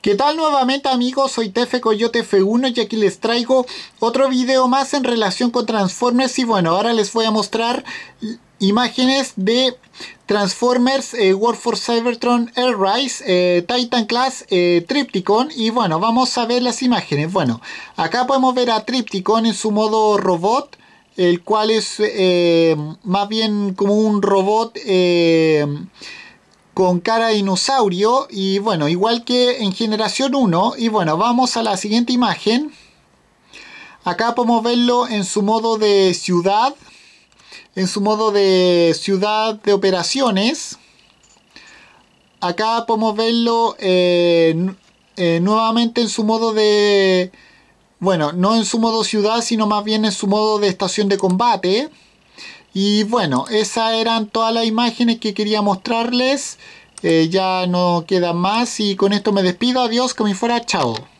¿Qué tal nuevamente amigos? Soy Tefe Coyote F1 y aquí les traigo otro video más en relación con Transformers y bueno, ahora les voy a mostrar imágenes de Transformers eh, War for Cybertron Air Rise, eh, Titan Class, eh, Tripticon y bueno, vamos a ver las imágenes. Bueno, acá podemos ver a Tripticon en su modo robot el cual es eh, más bien como un robot con cara de dinosaurio y bueno, igual que en generación 1 y bueno, vamos a la siguiente imagen acá podemos verlo en su modo de ciudad en su modo de ciudad de operaciones acá podemos verlo eh, eh, nuevamente en su modo de bueno, no en su modo ciudad sino más bien en su modo de estación de combate y bueno, esas eran todas las imágenes que quería mostrarles. Eh, ya no queda más y con esto me despido. Adiós, me fuera, chao.